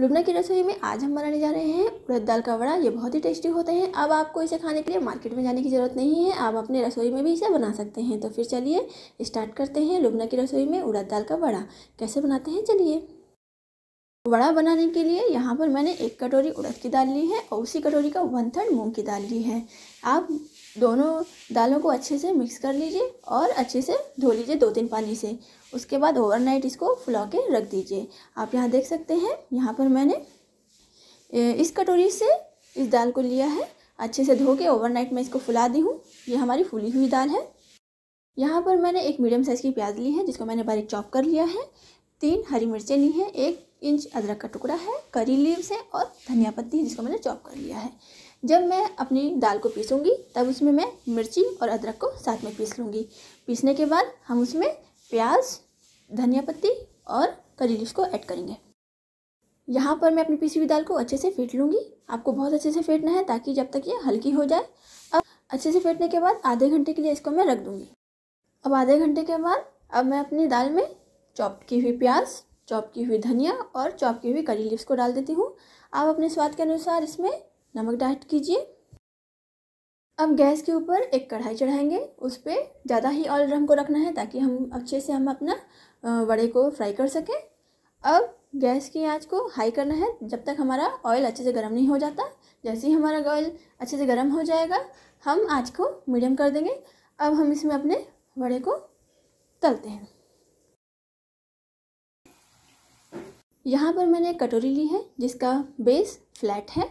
लुबना की रसोई में आज हम बनाने जा रहे हैं उड़द दाल का वड़ा ये बहुत ही टेस्टी होते हैं अब आपको इसे खाने के लिए मार्केट में जाने की ज़रूरत नहीं है आप अपने रसोई में भी इसे बना सकते हैं तो फिर चलिए स्टार्ट करते हैं लुबना की रसोई में उड़द दाल का वड़ा कैसे बनाते हैं चलिए वड़ा बनाने के लिए यहाँ पर मैंने एक कटोरी उड़द की दाल ली है और उसी कटोरी का वन थर्ड मूँग की दाल ली है आप दोनों दालों को अच्छे से मिक्स कर लीजिए और अच्छे से धो लीजिए दो तीन पानी से उसके बाद ओवरनाइट इसको फुला के रख दीजिए आप यहाँ देख सकते हैं यहाँ पर मैंने इस कटोरी से इस दाल को लिया है अच्छे से धो के ओवरनाइट मैं इसको फुला दी हूँ ये हमारी फूली हुई दाल है यहाँ पर मैंने एक मीडियम साइज़ की प्याज ली है जिसको मैंने बारीक चॉप कर लिया है तीन हरी मिर्चें ली हैं एक इंच अदरक का टुकड़ा है करी लीव्स है और धनिया पत्ती है जिसको मैंने चॉप कर लिया है जब मैं अपनी दाल को पीसूँगी तब उसमें मैं मिर्ची और अदरक को साथ में पीस लूँगी पीसने के बाद हम उसमें प्याज धनिया पत्ती और करी लीफ को ऐड करेंगे यहाँ पर मैं अपनी पीसी हुई दाल को अच्छे से फेंट लूँगी आपको बहुत अच्छे से फेंटना है ताकि जब तक ये हल्की हो जाए अब अच्छे से फेंटने के बाद आधे घंटे के लिए इसको मैं रख दूँगी अब आधे घंटे के बाद अब मैं अपनी दाल में चॉप की हुई प्याज चॉप की हुई धनिया और चॉप की हुई करी लीव्स को डाल देती हूँ आप अपने स्वाद के अनुसार इसमें नमक डाइट कीजिए अब गैस के ऊपर एक कढ़ाई चढ़ाएंगे उस पर ज़्यादा ही ऑयल हमको रखना है ताकि हम अच्छे से हम अपना वड़े को फ्राई कर सकें अब गैस की आंच को हाई करना है जब तक हमारा ऑयल अच्छे से गर्म नहीं हो जाता जैसे ही हमारा ऑयल अच्छे से गर्म हो जाएगा हम आंच को मीडियम कर देंगे अब हम इसमें अपने वड़े को तलते हैं यहाँ पर मैंने कटोरी ली है जिसका बेस फ्लैट है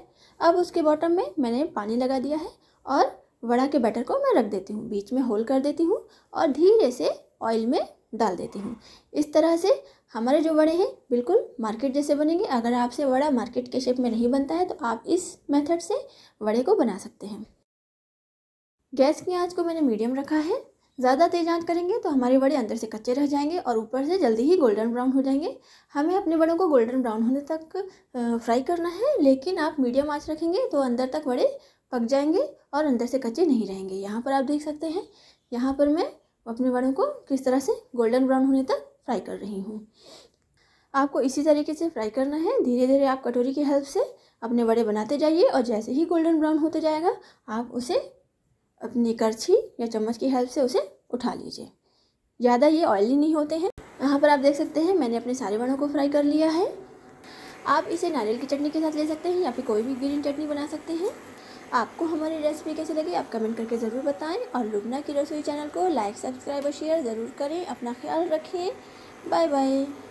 अब उसके बॉटम में मैंने पानी लगा दिया है और वड़ा के बैटर को मैं रख देती हूँ बीच में होल कर देती हूँ और धीरे से ऑयल में डाल देती हूँ इस तरह से हमारे जो वड़े हैं बिल्कुल मार्केट जैसे बनेंगे अगर आपसे वड़ा मार्केट के शेप में नहीं बनता है तो आप इस मेथड से वड़े को बना सकते हैं गैस की आंच को मैंने मीडियम रखा है ज़्यादा तेज आँच करेंगे तो हमारे बड़े अंदर से कच्चे रह जाएंगे और ऊपर से जल्दी ही गोल्डन ब्राउन हो जाएंगे हमें अपने बड़ों को गोल्डन ब्राउन होने तक फ्राई करना है लेकिन आप मीडियम आँच रखेंगे तो अंदर तक वड़े पक जाएंगे और अंदर से कच्चे नहीं रहेंगे यहाँ पर आप देख सकते हैं यहाँ पर मैं अपने बड़ों को किस तरह से गोल्डन ब्राउन होने तक फ्राई कर रही हूँ आपको इसी तरीके से फ्राई करना है धीरे धीरे आप कटोरी की हेल्प से अपने बड़े बनाते जाइए और जैसे ही गोल्डन ब्राउन होते जाएगा आप उसे अपनी करछी या चम्मच की हेल्प से उसे उठा लीजिए ज़्यादा ये ऑयली नहीं होते हैं यहाँ पर आप देख सकते हैं मैंने अपने सारे वड़ों को फ्राई कर लिया है आप इसे नारियल की चटनी के साथ ले सकते हैं या फिर कोई भी ग्रीन चटनी बना सकते हैं आपको हमारी रेसिपी कैसी लगी आप कमेंट करके ज़रूर बताएं और लुबना की रसोई चैनल को लाइक सब्सक्राइब और शेयर ज़रूर करें अपना ख्याल रखें बाय बाय